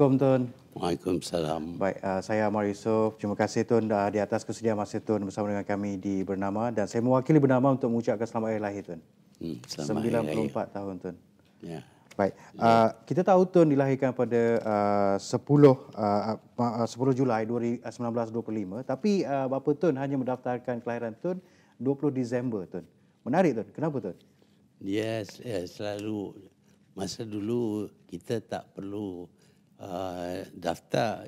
Assalamualaikum Tun. Waalaikumsalam. Baik, uh, saya Amar Yusof. Terima kasih Tun uh, di atas kesediaan masa Tun bersama dengan kami di Bernama. Dan saya mewakili Bernama untuk mengucapkan selamat hari lahir Tun. Hmm, selamat 94 hari tahun Tun. Ya. Baik, ya. Uh, kita tahu Tun dilahirkan pada uh, 10, uh, uh, 10 Julai 1925. Tapi uh, Bapa Tun hanya mendaftarkan kelahiran Tun 20 Disember Tun. Menarik Tun, kenapa Tun? Ya, yes, yes, eh, selalu masa dulu kita tak perlu... Uh, daftar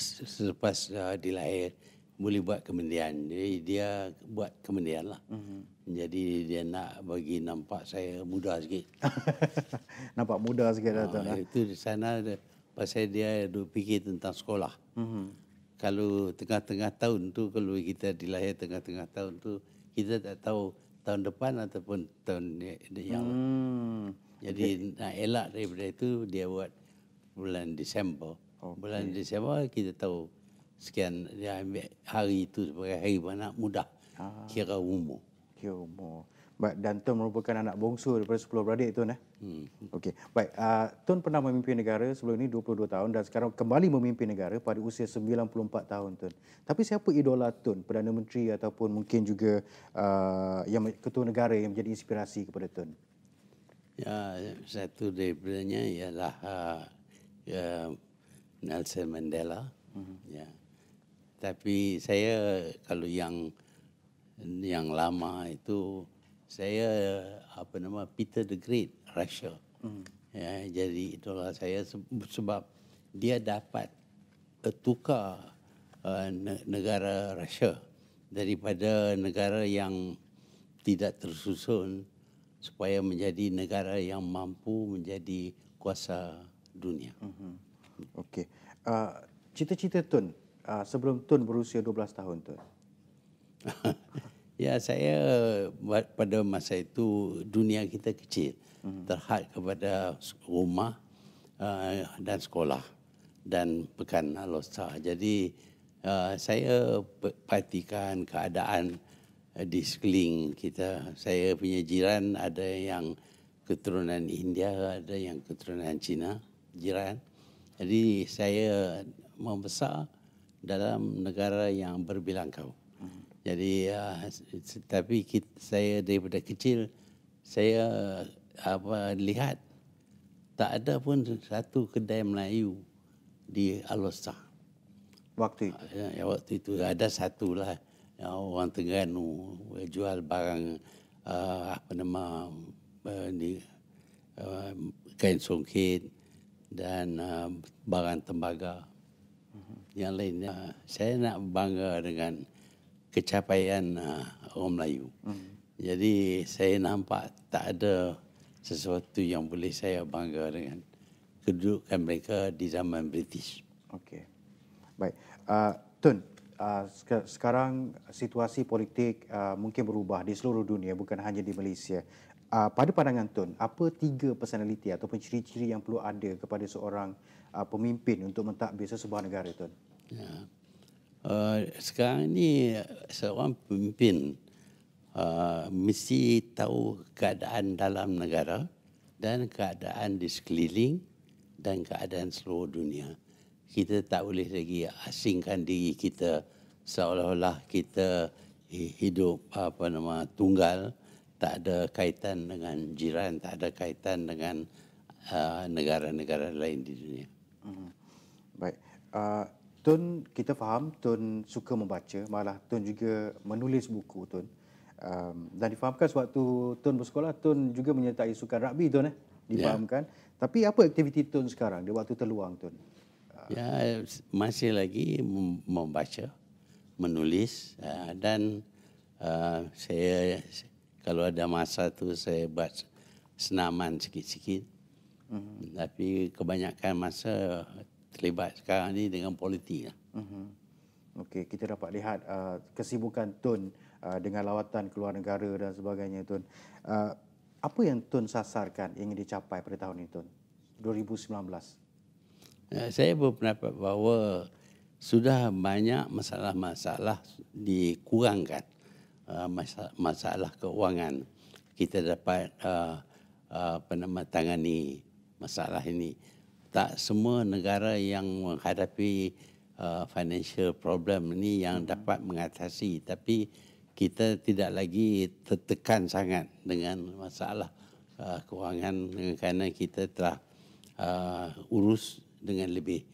selepas uh, dilahir boleh buat kemendian. Jadi dia buat kemendian lah. Mm-hmm. Jadi dia nak bagi nampak saya muda sikit. nampak muda sikit dah tu. Uh, itu di sana pasal dia fikir tentang sekolah. Mm-hmm. Kalau tengah-tengah tahun tu, kalau kita dilahir tengah-tengah tahun tu, kita tak tahu tahun depan ataupun tahun yang... Mm. Jadi okay. nak elak daripada itu, dia buat bulan Disember. Okay. Bulan Disember kita tahu sekian dia ambil hari itu sebagai hari anak muda, ah. kira umur. Kira umur. Baik, dan Tun merupakan anak bongsu daripada 10 beradik Tun. Eh? Hmm. Okey. Baik, uh, ah, Tun pernah memimpin negara sebelum ini 22 tahun dan sekarang kembali memimpin negara pada usia 94 tahun Tun. Tapi siapa idola Tun, Perdana Menteri ataupun mungkin juga uh, yang ketua negara yang menjadi inspirasi kepada Tun? Ya, satu daripadanya ialah uh, uh, Nelson Mandela. Mm-hmm. Ya. Tapi saya kalau yang yang lama itu saya apa nama Peter the Great Russia. Mm-hmm. Ya, jadi itulah saya sebab dia dapat tukar uh, negara Russia daripada negara yang tidak tersusun supaya menjadi negara yang mampu menjadi kuasa dunia. Mm-hmm. Okey. Uh, cita-cita Tun uh, sebelum Tun berusia 12 tahun Tun? ya, saya pada masa itu dunia kita kecil. Mm-hmm. Terhad kepada rumah uh, dan sekolah dan pekan alosa. Jadi uh, saya perhatikan keadaan di sekeliling kita. Saya punya jiran ada yang keturunan India, ada yang keturunan Cina. mm jiran. Jadi saya membesar dalam negara yang berbilang kau. Jadi uh, tapi kita, saya daripada kecil saya apa lihat tak ada pun satu kedai Melayu di Alosa. Waktu itu? Ah, ya, ya, waktu itu ada satu lah ya, orang Tengganu jual barang uh, apa nama uh, ni, uh, kain songket, dan uh, barang tembaga. Uh-huh. Yang lain. uh, saya nak bangga dengan kecapaian uh, orang Melayu. Uh-huh. Jadi saya nampak tak ada sesuatu yang boleh saya bangga dengan kedudukan mereka di zaman British. Okey. Baik. Uh, Tun, uh, sek- sekarang situasi politik uh, mungkin berubah di seluruh dunia bukan hanya di Malaysia uh, pada pandangan Tun, apa tiga personaliti ataupun ciri-ciri yang perlu ada kepada seorang uh, pemimpin untuk mentadbir sebuah negara, Tun? Ya. Uh, sekarang ini seorang pemimpin uh, mesti tahu keadaan dalam negara dan keadaan di sekeliling dan keadaan seluruh dunia. Kita tak boleh lagi asingkan diri kita seolah-olah kita hidup apa nama tunggal tak ada kaitan dengan jiran, tak ada kaitan dengan uh, negara-negara uh, lain di dunia. Hmm. Baik. Uh, Tun, kita faham Tun suka membaca, malah Tun juga menulis buku Tun. Um, dan difahamkan sewaktu Tun bersekolah, Tun juga menyertai sukan rugby Tun. Eh? Difahamkan. Yeah. Tapi apa aktiviti Tun sekarang di waktu terluang Tun? Uh, ya, masih lagi membaca, menulis uh, dan uh, saya kalau ada masa tu saya buat senaman sikit-sikit. Mm-hmm. Tapi kebanyakan masa terlibat sekarang ni dengan politik. Mm-hmm. Okey, kita dapat lihat uh, kesibukan Tun uh, dengan lawatan ke luar negara dan sebagainya Tun. Uh, apa yang Tun sasarkan ingin dicapai pada tahun ini Tun? 2019. Uh, eh, saya berpendapat bahawa sudah banyak masalah-masalah dikurangkan. Uh, masalah keuangan kita dapat uh, uh, apa nama tangani masalah ini tak semua negara yang menghadapi financial problem ini yang hmm. dapat mengatasi tapi kita tidak lagi tertekan sangat dengan masalah keuangan kerana kita telah urus dengan lebih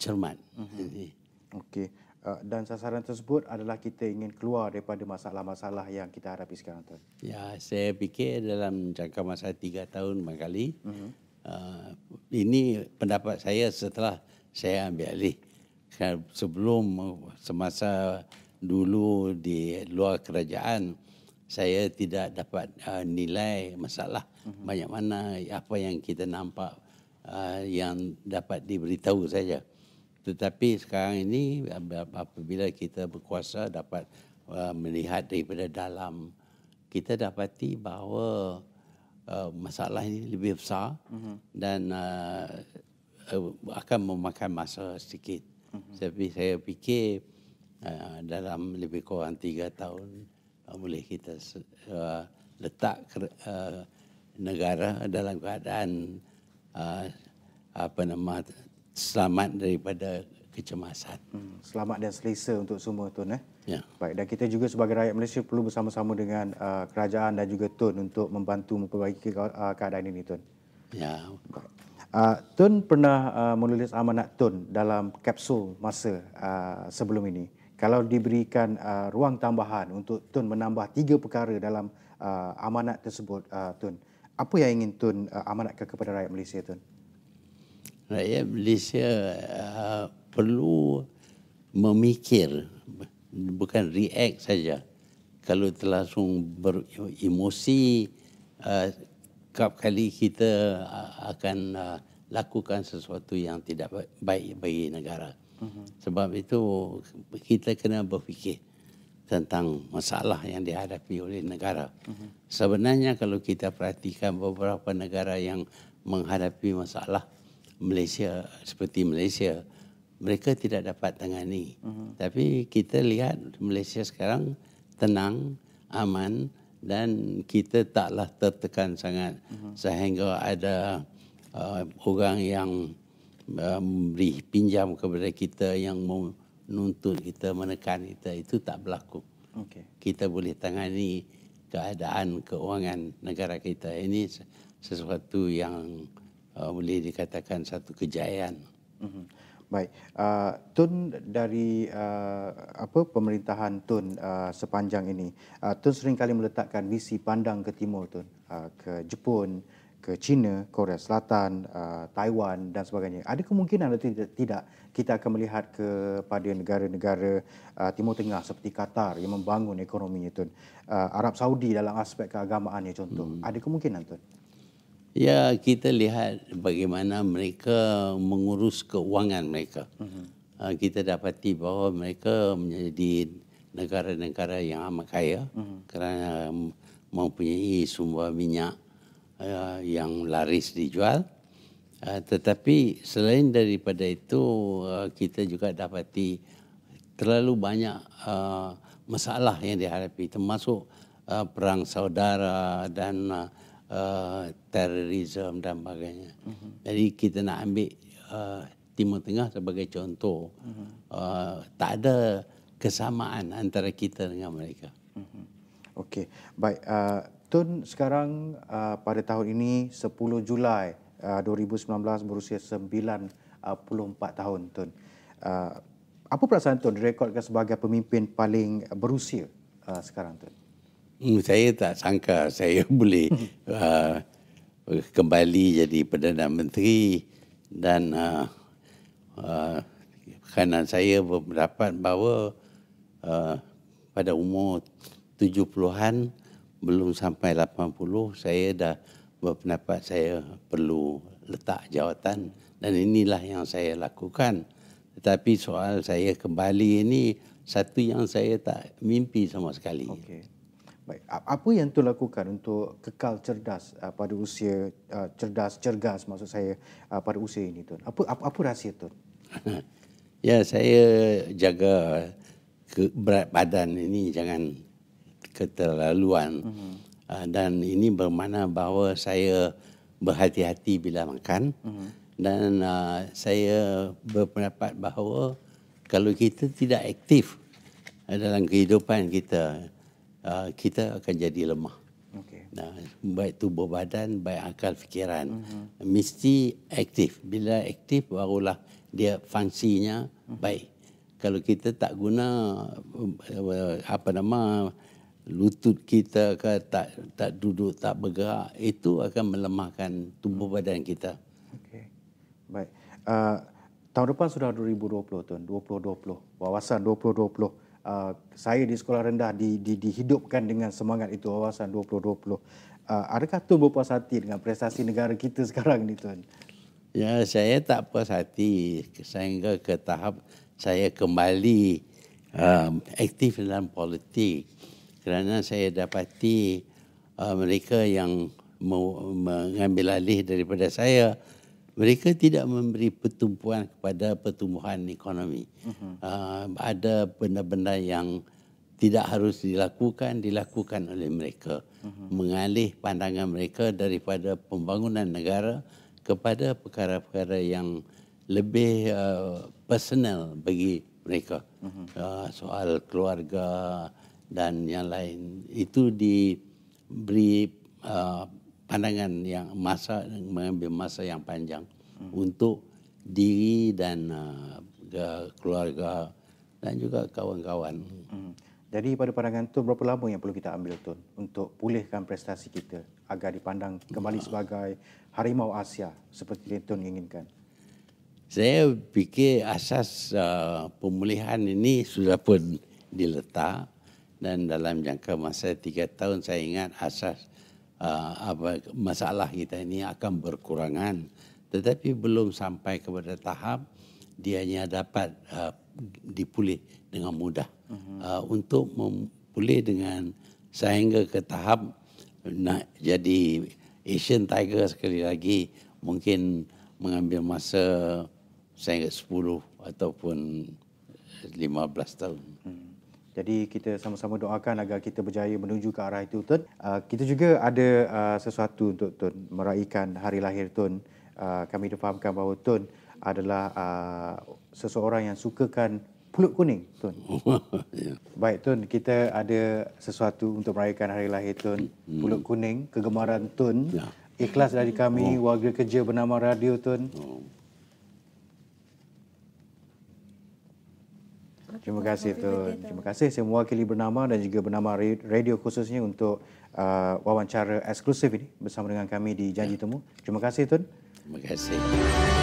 cermat ini hmm. okay. Eh, dan sasaran tersebut adalah kita ingin keluar daripada masalah-masalah yang kita hadapi sekarang tu. Ya, saya fikir dalam jangka masa tiga tahun berkali. Mhm. Uh, ini pendapat saya setelah saya ambil alih. Sebelum semasa dulu di luar kerajaan saya tidak dapat uh, nilai masalah mm-hmm. banyak mana apa yang kita nampak uh, yang dapat diberitahu saja. Mm-hmm. Tetapi sekarang ini apabila kita berkuasa dapat uh, melihat daripada dalam kita dapati bahawa uh, masalah ini lebih besar mm-hmm. dan uh, akan memakan masa sedikit. Mm-hmm. Tapi saya fikir dalam lebih kurang tiga tahun uh, boleh kita letak negara dalam keadaan apa nama selamat daripada kecemasan. Hmm. Selamat dan selesa untuk semua tuan eh. Ya. Baik dan kita juga sebagai rakyat Malaysia perlu bersama-sama dengan uh, kerajaan dan juga tuan untuk membantu memperbaiki uh, keadaan ini tuan. Ya. Baik. Uh, Tun pernah uh, menulis amanat tuan dalam kapsul masa uh, sebelum ini. Kalau diberikan uh, ruang tambahan untuk tuan menambah tiga perkara dalam uh, amanat tersebut, uh, Tun, apa yang ingin tuan uh, amanatkan kepada rakyat Malaysia, tuan? rakyat Malaysia uh, perlu memikir bukan react saja kalau terlangsung beremosi eh, kap uh, kali kita uh, akan uh, lakukan sesuatu yang tidak baik bagi negara mhm. sebab itu kita kena berfikir tentang masalah yang dihadapi oleh negara. Mhm. Sebenarnya kalau kita perhatikan beberapa negara yang menghadapi masalah Malaysia seperti Malaysia mereka tidak dapat tangani uh-huh. tapi kita lihat Malaysia sekarang tenang aman dan kita taklah tertekan sangat uh-huh. sehingga ada uh, orang yang uh, memberi pinjam kepada kita yang menuntut kita menekan kita itu tak berlaku okay. kita boleh tangani keadaan keuangan negara kita ini sesuatu yang uh, boleh dikatakan satu kejayaan. Mm-hmm. Baik, uh, Tun dari uh, apa pemerintahan Tun uh, sepanjang ini, uh, Tun seringkali meletakkan visi pandang ke timur Tun, uh, ke Jepun, ke China, Korea Selatan, uh, Taiwan dan sebagainya. Ada kemungkinan atau tidak, tidak kita akan melihat kepada negara-negara uh, Timur Tengah seperti Qatar yang membangun ekonominya Tun. Uh, Arab Saudi dalam aspek keagamaannya contoh. Hmm. Ada kemungkinan Tun? Ya, kita lihat bagaimana mereka mengurus keuangan mereka. Uh-huh. Kita dapati bahawa mereka menjadi negara-negara yang amat kaya uh-huh. kerana mempunyai sumber minyak ah, yang laris dijual. Ah, tetapi selain daripada itu, kita juga dapati terlalu banyak masalah yang dihadapi termasuk perang saudara dan... Uh, uh, terorisme dan sebagainya. Mm-hmm. Jadi kita nak ambil uh, Timur Tengah sebagai contoh. Mm-hmm. Uh, tak ada kesamaan antara kita dengan mereka. Mm-hmm. Okey, baik. Uh, Tun sekarang uh, pada tahun ini 10 Julai uh, 2019 berusia 94 tahun Tun. Uh, apa perasaan Tun direkodkan sebagai pemimpin paling berusia uh, sekarang Tun? Hmm, saya tak sangka saya boleh uh, kembali jadi Perdana Menteri dan uh, uh, kanan saya berpendapat bahawa uh, pada umur tujuh puluhan belum sampai lapan puluh saya dah berpendapat saya perlu letak jawatan dan inilah yang saya lakukan. Tetapi soal saya kembali ini satu yang saya tak mimpi sama sekali. Okay. Baik, apa yang tu lakukan untuk kekal cerdas uh, pada usia uh, cerdas cergas maksud saya uh, pada usia ini tu. Apa apa, apa rahsia tu? Ya, saya jaga berat badan ini jangan keterlaluan. Uh-huh. Dan ini bermakna bahawa saya berhati-hati bila makan. Uh-huh. Dan uh, saya berpendapat bahawa kalau kita tidak aktif dalam kehidupan kita, uh, kita akan jadi lemah. Okay. Nah, baik tubuh badan, baik akal fikiran, mm-hmm. mesti aktif. Bila aktif, barulah dia fungsinya mm-hmm. baik. Kalau kita tak guna uh, apa nama lutut kita ke tak tak duduk tak bergerak itu akan melemahkan tubuh hmm. badan kita. Okey. Baik. Uh, tahun depan sudah 2020 tuan, 2020. Wawasan 2020. Uh, saya di sekolah rendah di, di, dihidupkan dengan semangat itu wawasan 2020. Uh, adakah tu berpuas hati dengan prestasi negara kita sekarang ini Tuan? Ya, saya tak puas hati sehingga ke tahap saya kembali um, aktif dalam politik kerana saya dapati uh, mereka yang mengambil alih daripada saya mereka tidak memberi pertumbuhan kepada pertumbuhan ekonomi. Uh-huh. Uh, ada benda-benda yang tidak harus dilakukan, dilakukan oleh mereka. Uh-huh. Mengalih pandangan mereka daripada pembangunan negara kepada perkara-perkara yang lebih uh, personal bagi mereka. Uh-huh. Uh, soal keluarga dan yang lain. Itu diberi... Uh, pandangan yang masa mengambil masa yang panjang hmm. untuk diri dan uh, keluarga dan juga kawan-kawan. Hmm. Jadi pada pandangan tu berapa lama yang perlu kita ambil tu untuk pulihkan prestasi kita agar dipandang kembali hmm. sebagai harimau Asia seperti yang tuan inginkan. Saya fikir asas uh, pemulihan ini sudah pun diletak dan dalam jangka masa tiga tahun saya ingat asas uh, apa masalah kita ini akan berkurangan tetapi belum sampai kepada tahap dianya dapat uh, dipulih dengan mudah uh-huh. uh, untuk pulih dengan sehingga ke tahap nak jadi Asian Tiger sekali lagi mungkin mengambil masa sehingga 10 ataupun 15 tahun. Jadi kita sama-sama doakan agar kita berjaya menuju ke arah itu Tun. Uh, kita juga ada uh, sesuatu untuk Tun meraihkan hari lahir Tun. Uh, kami difahamkan bahawa Tun adalah uh, seseorang yang sukakan pulut kuning Tun. Ya. Baik Tun, kita ada sesuatu untuk merayakan hari lahir Tun. Hmm. Pulut kuning kegemaran Tun. Ya. Ikhlas dari kami oh. warga kerja bernama Radio Tun. Oh. Terima kasih tu. Terima kasih saya mewakili bernama dan juga bernama radio khususnya untuk uh, wawancara eksklusif ini bersama dengan kami di Janji Temu. Terima kasih tu. Terima kasih.